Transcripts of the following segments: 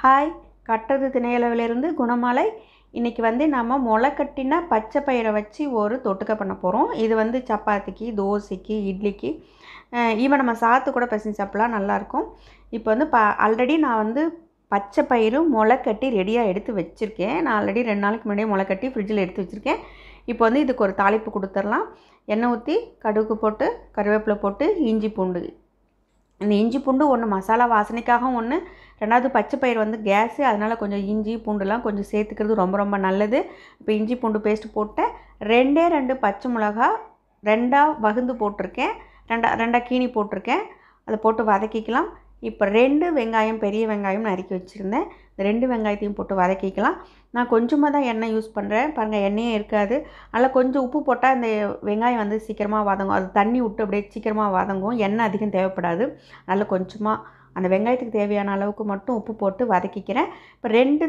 hi கட்டுறது திணையளவிலிருந்து குணமலை இன்றைக்கி வந்து நம்ம முளை பச்சை பயிரை வச்சு ஒரு தொட்டுக்க பண்ண போகிறோம் இது வந்து சப்பாத்திக்கு தோசைக்கு இட்லிக்கு ஈவன் நம்ம சாத்து கூட பிசைஞ்சு சாப்பிட்லாம் நல்லாயிருக்கும் இப்போ வந்து ப ஆல்ரெடி நான் வந்து பச்சை பயிரும் முளைக்கட்டி கட்டி ரெடியாக எடுத்து வச்சுருக்கேன் நான் ஆல்ரெடி ரெண்டு நாளைக்கு முன்னாடியே முளைக்கட்டி ஃப்ரிட்ஜில் எடுத்து வச்சுருக்கேன் இப்போ வந்து இதுக்கு ஒரு தாளிப்பு கொடுத்துடலாம் எண்ணெய் ஊற்றி கடுகு போட்டு கருவேப்பிலை போட்டு இஞ்சி பூண்டு இந்த இஞ்சி பூண்டு ஒன்று மசாலா வாசனைக்காகவும் ஒன்று ரெண்டாவது பச்சை பயிர் வந்து கேஸு அதனால் கொஞ்சம் இஞ்சி பூண்டுலாம் கொஞ்சம் சேர்த்துக்கிறது ரொம்ப ரொம்ப நல்லது இப்போ இஞ்சி பூண்டு பேஸ்ட்டு போட்டேன் ரெண்டே ரெண்டு பச்சை மிளகா ரெண்டாக வகுந்து போட்டிருக்கேன் ரெண்டா ரெண்டாக கீனி போட்டிருக்கேன் அதை போட்டு வதக்கிக்கலாம் இப்போ ரெண்டு வெங்காயம் பெரிய வெங்காயம் நறுக்கி வச்சுருந்தேன் இந்த ரெண்டு வெங்காயத்தையும் போட்டு வதக்கிக்கலாம் நான் கொஞ்சமாக தான் எண்ணெய் யூஸ் பண்ணுறேன் பாருங்கள் எண்ணெயே இருக்காது அதில் கொஞ்சம் உப்பு போட்டால் அந்த வெங்காயம் வந்து சீக்கிரமாக வதங்கும் அது தண்ணி விட்டு அப்படியே சீக்கிரமாக வதங்கும் எண்ணெய் அதிகம் தேவைப்படாது நல்லா கொஞ்சமாக அந்த வெங்காயத்துக்கு தேவையான அளவுக்கு மட்டும் உப்பு போட்டு வதக்கிக்கிறேன் இப்போ ரெண்டு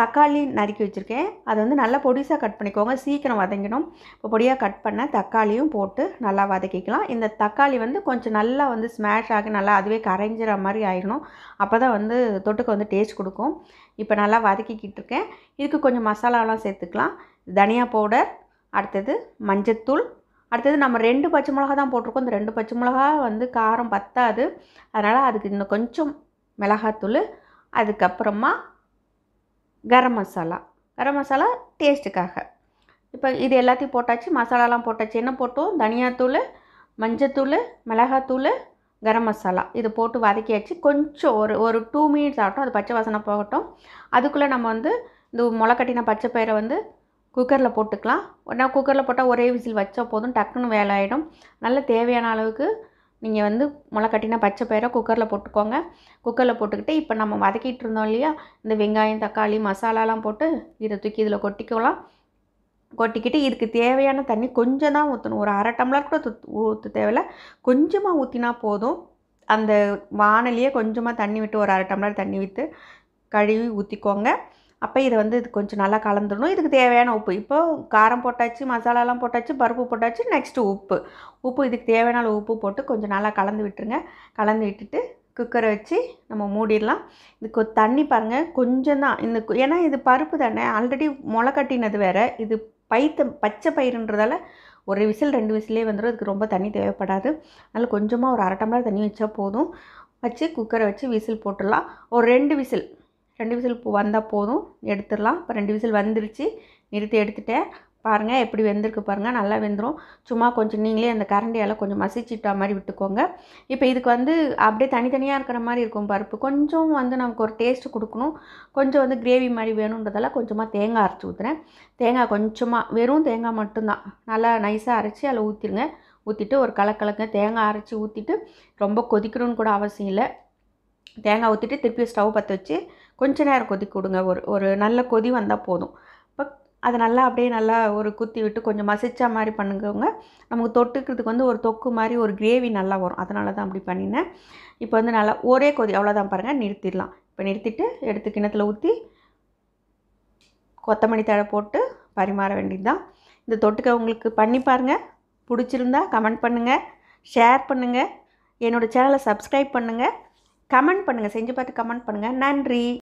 தக்காளி நறுக்கி வச்சுருக்கேன் அது வந்து நல்லா பொடிசாக கட் பண்ணிக்கோங்க சீக்கிரம் வதங்கிடும் இப்போ பொடியாக கட் பண்ண தக்காளியும் போட்டு நல்லா வதக்கிக்கலாம் இந்த தக்காளி வந்து கொஞ்சம் நல்லா வந்து ஸ்மாஷ் ஆகி நல்லா அதுவே கரைஞ்சிற மாதிரி ஆயிடணும் அப்போ தான் வந்து தொட்டுக்கு வந்து டேஸ்ட் கொடுக்கும் இப்போ நல்லா வதக்கிக்கிட்டு இருக்கேன் இதுக்கு கொஞ்சம் மசாலாலாம் சேர்த்துக்கலாம் தனியா பவுடர் அடுத்தது மஞ்சத்தூள் அடுத்தது நம்ம ரெண்டு பச்சை மிளகா தான் போட்டிருக்கோம் இந்த ரெண்டு பச்சை மிளகா வந்து காரம் பத்தாது அதனால் அதுக்கு இன்னும் கொஞ்சம் மிளகாத்தூள் அதுக்கப்புறமா கரம் மசாலா கரம் மசாலா டேஸ்ட்டுக்காக இப்போ இது எல்லாத்தையும் போட்டாச்சு மசாலாலாம் போட்டாச்சு என்ன போட்டோம் தனியாத்தூள் மஞ்சத்தூள் மிளகாத்தூள் கரம் மசாலா இது போட்டு வதக்கியாச்சு கொஞ்சம் ஒரு ஒரு டூ மினிட்ஸ் ஆகட்டும் அது பச்சை வாசனை போகட்டும் அதுக்குள்ளே நம்ம வந்து இந்த முளைக்கட்டின பச்சை பயிரை வந்து குக்கரில் போட்டுக்கலாம் உடனே குக்கரில் போட்டால் ஒரே விசில் வச்சா போதும் டக்குன்னு வேலை ஆகிடும் நல்ல தேவையான அளவுக்கு நீங்கள் வந்து முளைக்கட்டினா பச்சை பயிரை குக்கரில் போட்டுக்கோங்க குக்கரில் போட்டுக்கிட்டு இப்போ நம்ம வதக்கிட்டு இருந்தோம் இல்லையா இந்த வெங்காயம் தக்காளி மசாலாலாம் போட்டு இதை தூக்கி இதில் கொட்டிக்கலாம் கொட்டிக்கிட்டு இதுக்கு தேவையான தண்ணி கொஞ்சம் தான் ஊற்றணும் ஒரு அரை டம்ளர் கூட ஊற்ற தேவையில்ல கொஞ்சமாக ஊற்றினா போதும் அந்த வானலியே கொஞ்சமாக தண்ணி விட்டு ஒரு அரை டம்ளர் தண்ணி விட்டு கழுவி ஊற்றிக்கோங்க அப்போ இதை வந்து இது கொஞ்சம் நல்லா கலந்துடணும் இதுக்கு தேவையான உப்பு இப்போ காரம் போட்டாச்சு மசாலாலாம் போட்டாச்சு பருப்பு போட்டாச்சு நெக்ஸ்ட்டு உப்பு உப்பு இதுக்கு தேவையான உப்பு போட்டு கொஞ்சம் நல்லா கலந்து விட்டுருங்க கலந்து விட்டுட்டு குக்கரை வச்சு நம்ம மூடிடலாம் இதுக்கு தண்ணி பாருங்கள் கொஞ்சம் தான் இந்த ஏன்னா இது பருப்பு தானே ஆல்ரெடி முளை கட்டினது வேறு இது பயிர் பச்சை பயிருன்றதால ஒரு விசில் ரெண்டு விசிலே வந்துடும் இதுக்கு ரொம்ப தண்ணி தேவைப்படாது அதனால் கொஞ்சமாக ஒரு அரை டம்ளர் தண்ணி வச்சால் போதும் வச்சு குக்கரை வச்சு விசில் போட்டுடலாம் ஒரு ரெண்டு விசில் ரெண்டு விசில் வந்தால் போதும் எடுத்துடலாம் இப்போ ரெண்டு விசில் வந்துருச்சு நிறுத்தி எடுத்துகிட்டேன் பாருங்கள் எப்படி வெந்திருக்கு பாருங்கள் நல்லா வெந்துடும் சும்மா கொஞ்சம் நீங்களே அந்த கரண்டியால் கொஞ்சம் மசிச்சுட்டா மாதிரி விட்டுக்கோங்க இப்போ இதுக்கு வந்து அப்படியே தனித்தனியாக இருக்கிற மாதிரி இருக்கும் பருப்பு கொஞ்சம் வந்து நமக்கு ஒரு டேஸ்ட் கொடுக்கணும் கொஞ்சம் வந்து கிரேவி மாதிரி வேணுன்றதால கொஞ்சமாக தேங்காய் அரைச்சி ஊற்றுறேன் தேங்காய் கொஞ்சமாக வெறும் தேங்காய் மட்டும்தான் நல்லா நைஸாக அரைச்சி அதில் ஊற்றிடுங்க ஊற்றிட்டு ஒரு கலக்கலங்க தேங்காய் அரைச்சி ஊற்றிட்டு ரொம்ப கொதிக்கணும்னு கூட அவசியம் இல்லை தேங்காய் ஊற்றிட்டு திருப்பி ஸ்டவ் பற்ற வச்சு கொஞ்ச நேரம் கொதி கொடுங்க ஒரு ஒரு நல்ல கொதி வந்தால் போதும் இப்போ அதை நல்லா அப்படியே நல்லா ஒரு குத்தி விட்டு கொஞ்சம் மசிச்சா மாதிரி பண்ணுங்கவங்க நமக்கு தொட்டுக்கிறதுக்கு வந்து ஒரு தொக்கு மாதிரி ஒரு கிரேவி நல்லா வரும் அதனால தான் அப்படி பண்ணினேன் இப்போ வந்து நல்லா ஒரே கொதி அவ்வளோதான் பாருங்கள் நிறுத்திடலாம் இப்போ நிறுத்திட்டு எடுத்து கிணத்துல ஊற்றி கொத்தமல்லி தழை போட்டு பரிமாற வேண்டியது தான் இந்த தொட்டுக்க உங்களுக்கு பண்ணி பாருங்கள் பிடிச்சிருந்தா கமெண்ட் பண்ணுங்கள் ஷேர் பண்ணுங்கள் என்னோடய சேனலை சப்ஸ்கிரைப் பண்ணுங்கள் கமெண்ட் பண்ணுங்கள் செஞ்சு பார்த்து கமெண்ட் பண்ணுங்கள் நன்றி